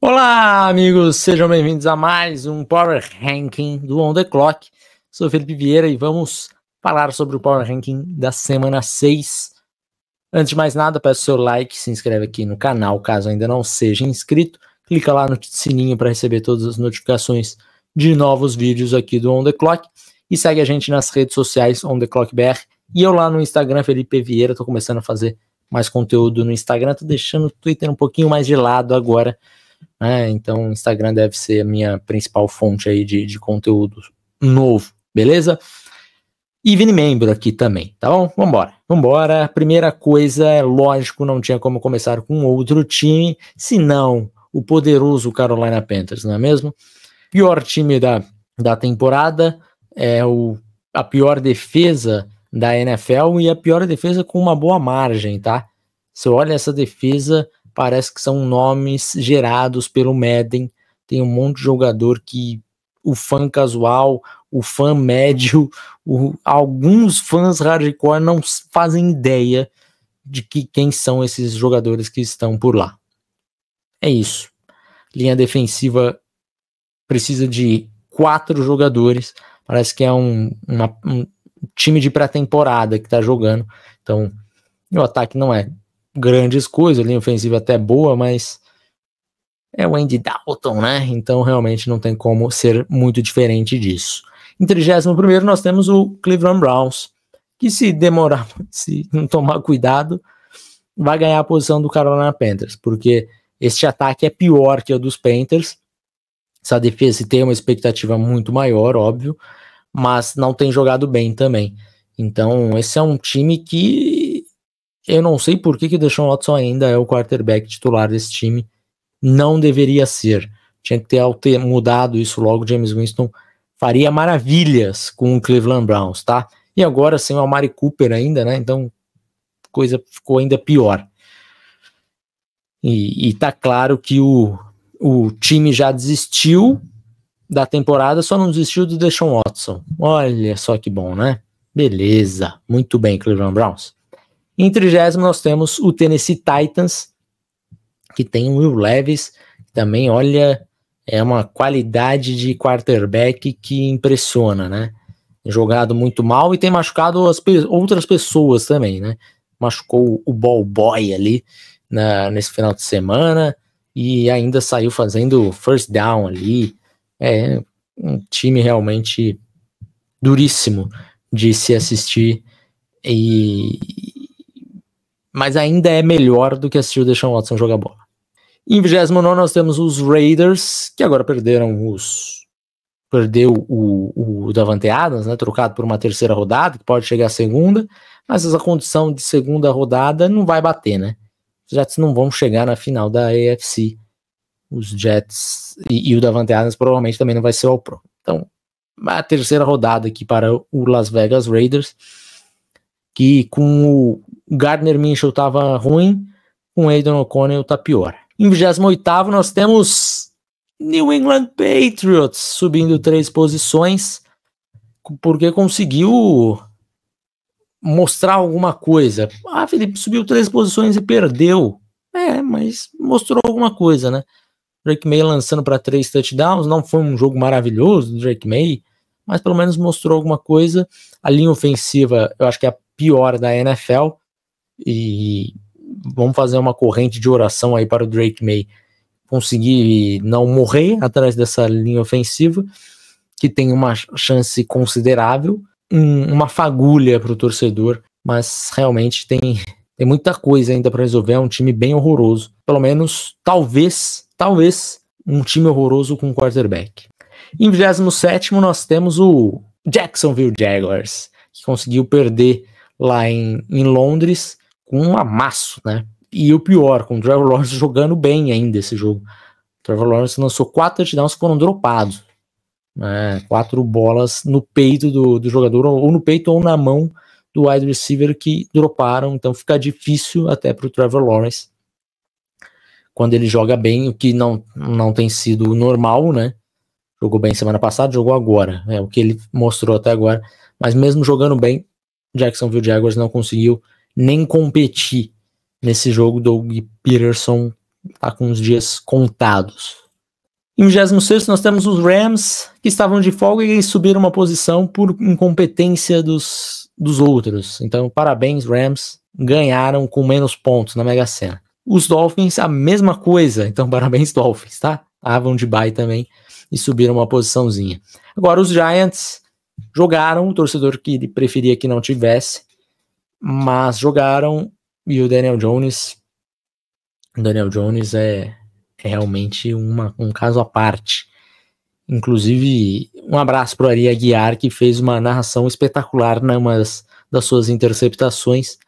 Olá, amigos! Sejam bem-vindos a mais um Power Ranking do On The Clock. Sou Felipe Vieira e vamos falar sobre o Power Ranking da semana 6. Antes de mais nada, peço seu like, se inscreve aqui no canal caso ainda não seja inscrito. Clica lá no sininho para receber todas as notificações de novos vídeos aqui do On The Clock. E segue a gente nas redes sociais On The Clock BR. E eu lá no Instagram, Felipe Vieira, estou começando a fazer mais conteúdo no Instagram. Tô deixando o Twitter um pouquinho mais de lado agora né? Então, o Instagram deve ser a minha principal fonte aí de, de conteúdo novo, beleza? E vini membro aqui também, tá bom? Vambora, vambora. Primeira coisa, é lógico, não tinha como começar com outro time, senão o poderoso Carolina Panthers, não é mesmo? Pior time da, da temporada, é o, a pior defesa da NFL e a pior defesa com uma boa margem, tá? Você olha essa defesa, parece que são nomes gerados pelo Madden. Tem um monte de jogador que o fã casual, o fã médio, o, alguns fãs hardcore não fazem ideia de que, quem são esses jogadores que estão por lá. É isso. Linha defensiva precisa de quatro jogadores. Parece que é um, uma, um time de pré-temporada que está jogando. Então, o ataque não é grandes coisas, linha ofensiva até boa, mas é o Andy Dalton, né? Então realmente não tem como ser muito diferente disso. Em 31 nós temos o Cleveland Browns, que se demorar, se não tomar cuidado, vai ganhar a posição do Carolina Panthers, porque este ataque é pior que o dos Panthers. Essa defesa tem uma expectativa muito maior, óbvio, mas não tem jogado bem também. Então, esse é um time que eu não sei por que, que o Deshaun Watson ainda é o quarterback titular desse time. Não deveria ser. Tinha que ter, ter mudado isso logo. James Winston faria maravilhas com o Cleveland Browns, tá? E agora sem o Amari Cooper ainda, né? Então, coisa ficou ainda pior. E, e tá claro que o, o time já desistiu da temporada, só não desistiu do Deshaun Watson. Olha só que bom, né? Beleza. Muito bem, Cleveland Browns. Em trigésimo, nós temos o Tennessee Titans, que tem o Will Levis, que também, olha, é uma qualidade de quarterback que impressiona, né? Jogado muito mal e tem machucado as pe outras pessoas também, né? Machucou o ball boy ali na, nesse final de semana e ainda saiu fazendo first down ali. É um time realmente duríssimo de se assistir e, mas ainda é melhor do que assistir o Deshaun Watson jogar bola. Em 29 nós temos os Raiders, que agora perderam os. Perdeu o, o Davante Adams, né, trocado por uma terceira rodada, que pode chegar à segunda, mas essa condição de segunda rodada não vai bater, né? Os Jets não vão chegar na final da AFC. Os Jets e, e o Davante Adams provavelmente também não vai ser o Pro. Então, a terceira rodada aqui para o Las Vegas Raiders, que com o, Gardner Minshew estava ruim, com Aidan O'Connell está pior. Em 28 nós temos New England Patriots subindo três posições, porque conseguiu mostrar alguma coisa. Ah, Felipe subiu três posições e perdeu. É, mas mostrou alguma coisa, né? Drake May lançando para três touchdowns, não foi um jogo maravilhoso do Drake May, mas pelo menos mostrou alguma coisa. A linha ofensiva, eu acho que é a pior da NFL, e vamos fazer uma corrente de oração aí para o Drake May conseguir não morrer atrás dessa linha ofensiva, que tem uma chance considerável, um, uma fagulha para o torcedor, mas realmente tem, tem muita coisa ainda para resolver. É um time bem horroroso, pelo menos, talvez, talvez, um time horroroso com quarterback. Em 27 nós temos o Jacksonville Jaguars, que conseguiu perder lá em, em Londres com um amasso, né? E o pior, com o Trevor Lawrence jogando bem ainda esse jogo. O Trevor Lawrence lançou quatro touchdowns que foram dropados. Né? Quatro bolas no peito do, do jogador, ou no peito ou na mão do wide receiver que droparam, então fica difícil até para o Trevor Lawrence quando ele joga bem, o que não, não tem sido normal, né? Jogou bem semana passada, jogou agora, é o que ele mostrou até agora, mas mesmo jogando bem, Jacksonville Jaguars não conseguiu nem competir nesse jogo. Doug Peterson tá com os dias contados. Em 26 nós temos os Rams, que estavam de folga e subiram uma posição por incompetência dos, dos outros. Então, parabéns, Rams. Ganharam com menos pontos na Mega Sena. Os Dolphins, a mesma coisa. Então, parabéns, Dolphins, tá? Estavam de bye também e subiram uma posiçãozinha. Agora, os Giants jogaram, o torcedor que preferia que não tivesse, mas jogaram e o Daniel Jones. Daniel Jones é, é realmente uma, um caso à parte. Inclusive, um abraço para o Ari Aguiar, que fez uma narração espetacular nas né, das suas interceptações.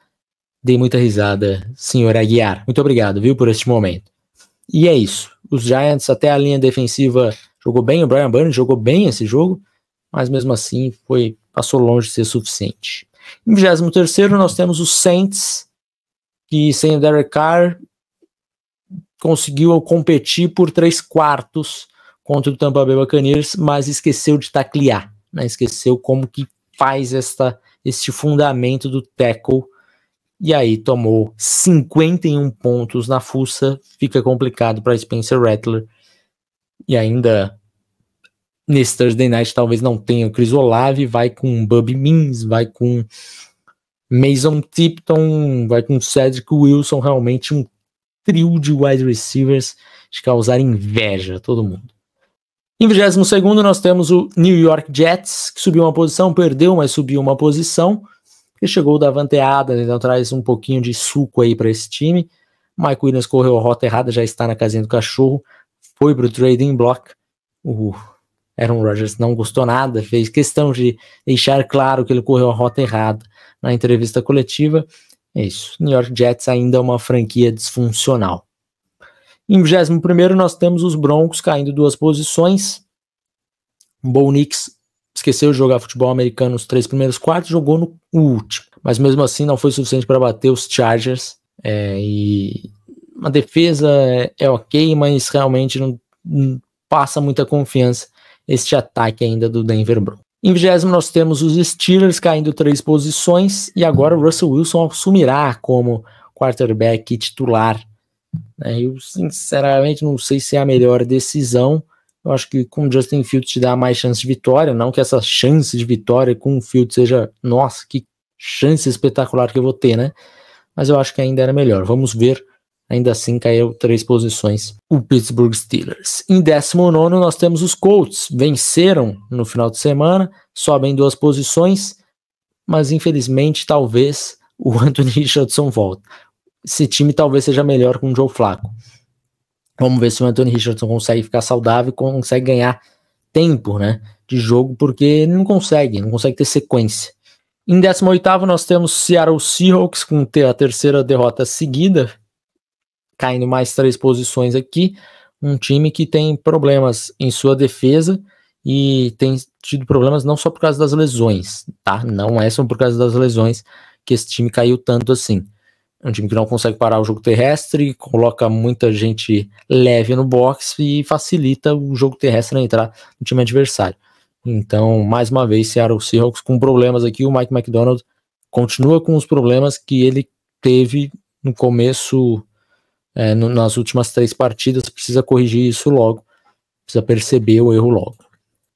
Dei muita risada, senhor Aguiar. Muito obrigado, viu, por este momento. E é isso. Os Giants, até a linha defensiva, jogou bem. O Brian Burns jogou bem esse jogo, mas mesmo assim foi passou longe de ser suficiente. Em 23 nós temos o Saints, que sem o Derek Carr conseguiu competir por três quartos contra o Tampa Bay Buccaneers, mas esqueceu de taclear, né? esqueceu como que faz esta, este fundamento do tackle, e aí tomou 51 pontos na fuça, fica complicado para Spencer Rattler, e ainda Nesse Thursday Night talvez não tenha o Chris Olave, vai com Bubby Means, vai com Mason Tipton, vai com Cedric Wilson, realmente um trio de wide receivers de causar inveja a todo mundo. Em 22 nós temos o New York Jets, que subiu uma posição, perdeu, mas subiu uma posição, e chegou da vanteada, então traz um pouquinho de suco aí para esse time. Mike Williams correu a rota errada, já está na casinha do cachorro, foi para o trading block. O uh. Aaron Rodgers não gostou nada, fez questão de deixar claro que ele correu a rota errada na entrevista coletiva. É isso. New York Jets ainda é uma franquia disfuncional. Em 21 nós temos os Broncos caindo duas posições. Bo Nix esqueceu de jogar futebol americano nos três primeiros quartos, jogou no último. Mas mesmo assim não foi suficiente para bater os Chargers. É, e uma defesa é, é ok, mas realmente não, não passa muita confiança este ataque ainda do Denver Broncos. Em 20 nós temos os Steelers caindo três posições e agora o Russell Wilson assumirá como quarterback titular. Né? Eu sinceramente não sei se é a melhor decisão. Eu acho que com o Justin Fields te dá mais chance de vitória, não que essa chance de vitória com o Fields seja, nossa, que chance espetacular que eu vou ter, né? Mas eu acho que ainda era melhor. Vamos ver ainda assim caiu três posições o Pittsburgh Steelers. Em 19 nós temos os Colts, venceram no final de semana, sobem duas posições, mas infelizmente talvez o Anthony Richardson volta. Esse time talvez seja melhor com o Joe Flacco. Vamos ver se o Anthony Richardson consegue ficar saudável e consegue ganhar tempo né, de jogo, porque ele não consegue, não consegue ter sequência. Em 18 nós temos Seattle Seahawks com a terceira derrota seguida, caindo tá mais três posições aqui. Um time que tem problemas em sua defesa e tem tido problemas não só por causa das lesões, tá? Não é só por causa das lesões que esse time caiu tanto assim. É um time que não consegue parar o jogo terrestre, coloca muita gente leve no box e facilita o jogo terrestre a entrar no time adversário. Então, mais uma vez, Seattle Seahawks com problemas aqui. O Mike McDonald continua com os problemas que ele teve no começo é, no, nas últimas três partidas, precisa corrigir isso logo, precisa perceber o erro logo.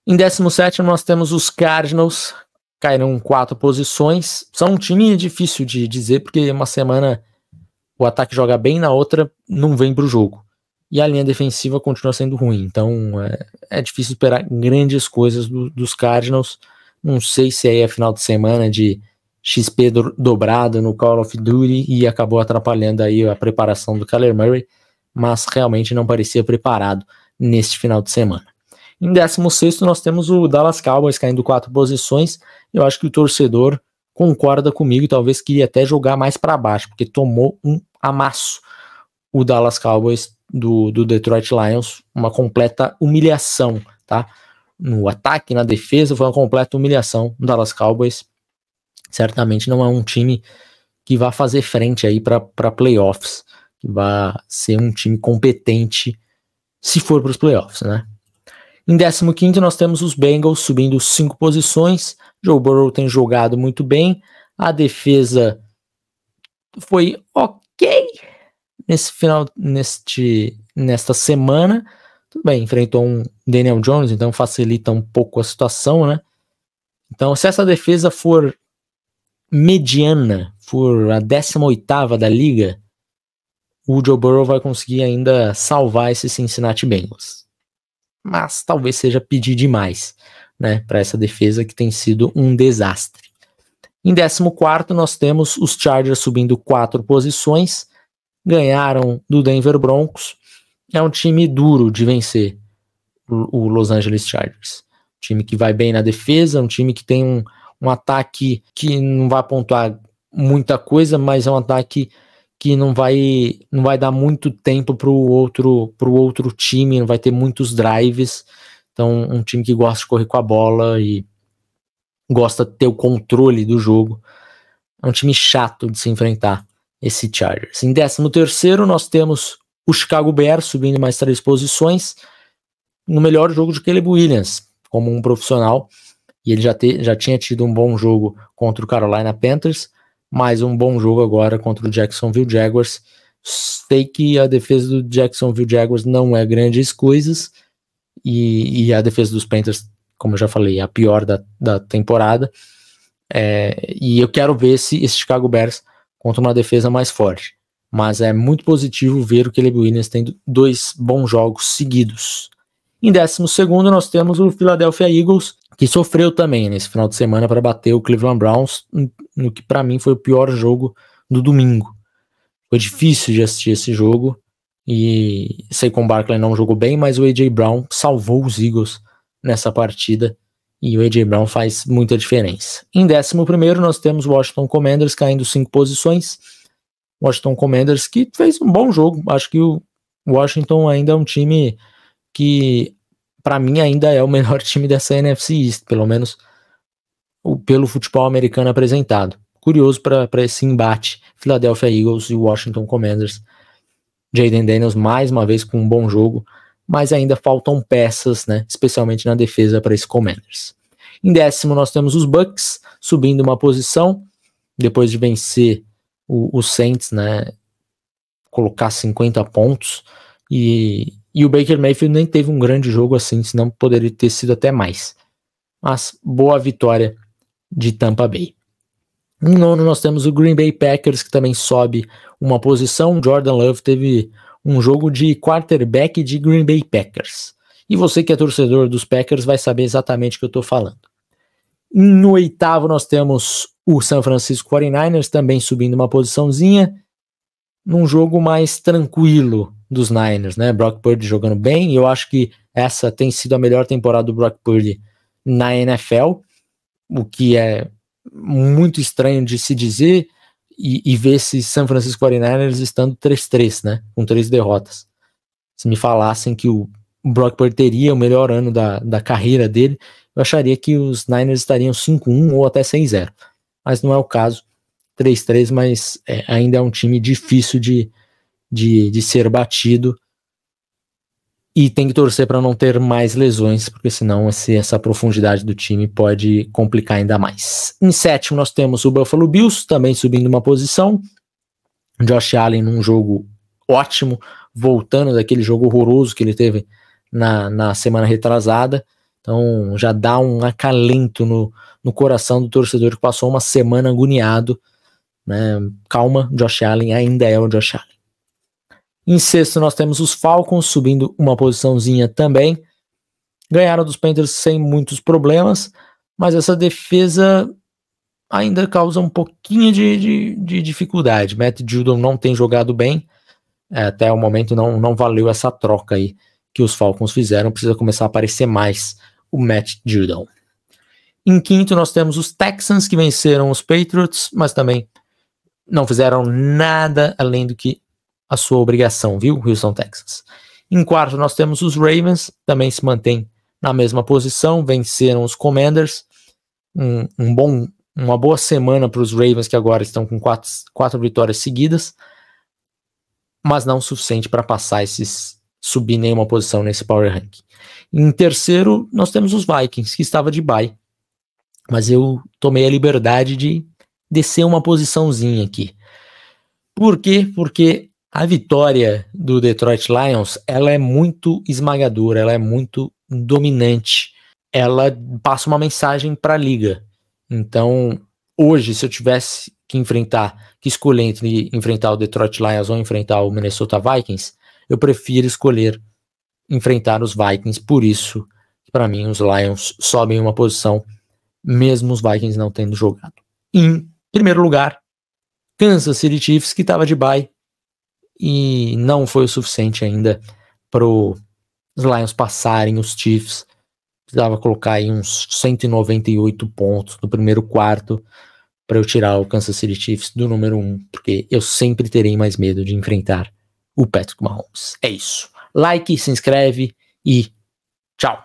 Em 17 nós temos os Cardinals, caíram quatro posições, são um time difícil de dizer, porque uma semana o ataque joga bem, na outra não vem para o jogo. E a linha defensiva continua sendo ruim, então é, é difícil esperar grandes coisas do, dos Cardinals, não sei se aí é final de semana de XP dobrado no Call of Duty e acabou atrapalhando aí a preparação do Kyler Murray, mas realmente não parecia preparado neste final de semana. Em 16 nós temos o Dallas Cowboys caindo quatro posições. Eu acho que o torcedor concorda comigo, talvez queria até jogar mais para baixo, porque tomou um amasso o Dallas Cowboys do, do Detroit Lions, uma completa humilhação, tá? No ataque, na defesa, foi uma completa humilhação. O Dallas Cowboys certamente não é um time que vá fazer frente aí para playoffs, que vá ser um time competente se for para os playoffs, né? Em 15 nós temos os Bengals subindo cinco posições. Joe Burrow tem jogado muito bem. A defesa foi ok nesse final, neste, nesta semana. Tudo bem, enfrentou um Daniel Jones, então facilita um pouco a situação, né? Então, se essa defesa for mediana por a 18 da liga, o Joe Burrow vai conseguir ainda salvar esse Cincinnati Bengals. Mas talvez seja pedir demais, né, para essa defesa que tem sido um desastre. Em 14 nós temos os Chargers subindo quatro posições, ganharam do Denver Broncos. É um time duro de vencer o Los Angeles Chargers. Um time que vai bem na defesa, um time que tem um, um ataque que não vai pontuar muita coisa, mas é um ataque que não vai não vai dar muito tempo para o outro outro time, não vai ter muitos drives. Então, um time que gosta de correr com a bola e gosta de ter o controle do jogo. É um time chato de se enfrentar esse Chargers. Em 13 terceiro, nós temos o Chicago Bears subindo mais três posições no melhor jogo de Caleb Williams, como um profissional e ele já, te, já tinha tido um bom jogo contra o Carolina Panthers, mais um bom jogo agora contra o Jacksonville Jaguars. Sei que a defesa do Jacksonville Jaguars não é grandes coisas, e, e a defesa dos Panthers, como eu já falei, é a pior da, da temporada. É, e eu quero ver se esse Chicago Bears contra uma defesa mais forte. Mas é muito positivo ver o Caleb Williams tendo dois bons jogos seguidos. Em décimo segundo, nós temos o Philadelphia Eagles, que sofreu também nesse final de semana para bater o Cleveland Browns, no que para mim foi o pior jogo do domingo. Foi difícil de assistir esse jogo e sei que o Barkley não jogou bem, mas o AJ Brown salvou os Eagles nessa partida e o AJ Brown faz muita diferença. Em 11 nós temos o Washington Commanders caindo cinco posições. Washington Commanders que fez um bom jogo, acho que o Washington ainda é um time que para mim ainda é o melhor time dessa NFC East, pelo menos o, pelo futebol americano apresentado. Curioso para esse embate: Philadelphia Eagles e Washington Commanders. Jaden Daniels mais uma vez com um bom jogo, mas ainda faltam peças, né, especialmente na defesa para esse Commanders. Em décimo nós temos os Bucks subindo uma posição depois de vencer o, o Saints, né, colocar 50 pontos e e o Baker Mayfield nem teve um grande jogo assim, senão poderia ter sido até mais. Mas boa vitória de Tampa Bay. Em nono, nós temos o Green Bay Packers, que também sobe uma posição. Jordan Love teve um jogo de quarterback de Green Bay Packers. E você que é torcedor dos Packers vai saber exatamente o que eu estou falando. No oitavo, nós temos o San Francisco 49ers também subindo uma posiçãozinha, num jogo mais tranquilo dos Niners, né? Brock Purdy jogando bem, e eu acho que essa tem sido a melhor temporada do Brock Purdy na NFL, o que é muito estranho de se dizer e, e ver se San Francisco 49ers estando 3-3, né? Com três derrotas. Se me falassem que o Brock Purdy teria o melhor ano da, da carreira dele, eu acharia que os Niners estariam 5-1 ou até 6-0. Mas não é o caso. 3-3, mas é, ainda é um time difícil de, de, de ser batido. E tem que torcer para não ter mais lesões, porque senão esse, essa profundidade do time pode complicar ainda mais. Em sétimo, nós temos o Buffalo Bills, também subindo uma posição. Josh Allen num jogo ótimo, voltando daquele jogo horroroso que ele teve na, na semana retrasada. Então já dá um acalento no, no coração do torcedor que passou uma semana agoniado. Né? Calma, Josh Allen ainda é o Josh Allen. Em sexto, nós temos os Falcons subindo uma posiçãozinha também. Ganharam dos Panthers sem muitos problemas, mas essa defesa ainda causa um pouquinho de, de, de dificuldade. Matt Judon não tem jogado bem, é, até o momento não, não valeu essa troca aí que os Falcons fizeram, precisa começar a aparecer mais o Matt Judon. Em quinto, nós temos os Texans que venceram os Patriots, mas também não fizeram nada além do que a sua obrigação, viu, Houston Texans? Em quarto, nós temos os Ravens, também se mantém na mesma posição, venceram os Commanders. Um, um bom, uma boa semana para os Ravens, que agora estão com quatro, quatro vitórias seguidas, mas não o suficiente para passar esses. subir nenhuma posição nesse Power Rank. Em terceiro, nós temos os Vikings, que estava de bye, mas eu tomei a liberdade de descer uma posiçãozinha aqui. Por quê? Porque a vitória do Detroit Lions, ela é muito esmagadora, ela é muito dominante. Ela passa uma mensagem para a liga. Então, hoje, se eu tivesse que enfrentar, que escolher entre enfrentar o Detroit Lions ou enfrentar o Minnesota Vikings, eu prefiro escolher enfrentar os Vikings. Por isso, para mim, os Lions sobem uma posição, mesmo os Vikings não tendo jogado. Em primeiro lugar, Kansas City Chiefs, que estava de bye, e não foi o suficiente ainda para os Lions passarem os Chiefs. Precisava colocar aí uns 198 pontos no primeiro quarto para eu tirar o Kansas City Chiefs do número 1, um, porque eu sempre terei mais medo de enfrentar o Patrick Mahomes. É isso. Like, se inscreve e tchau!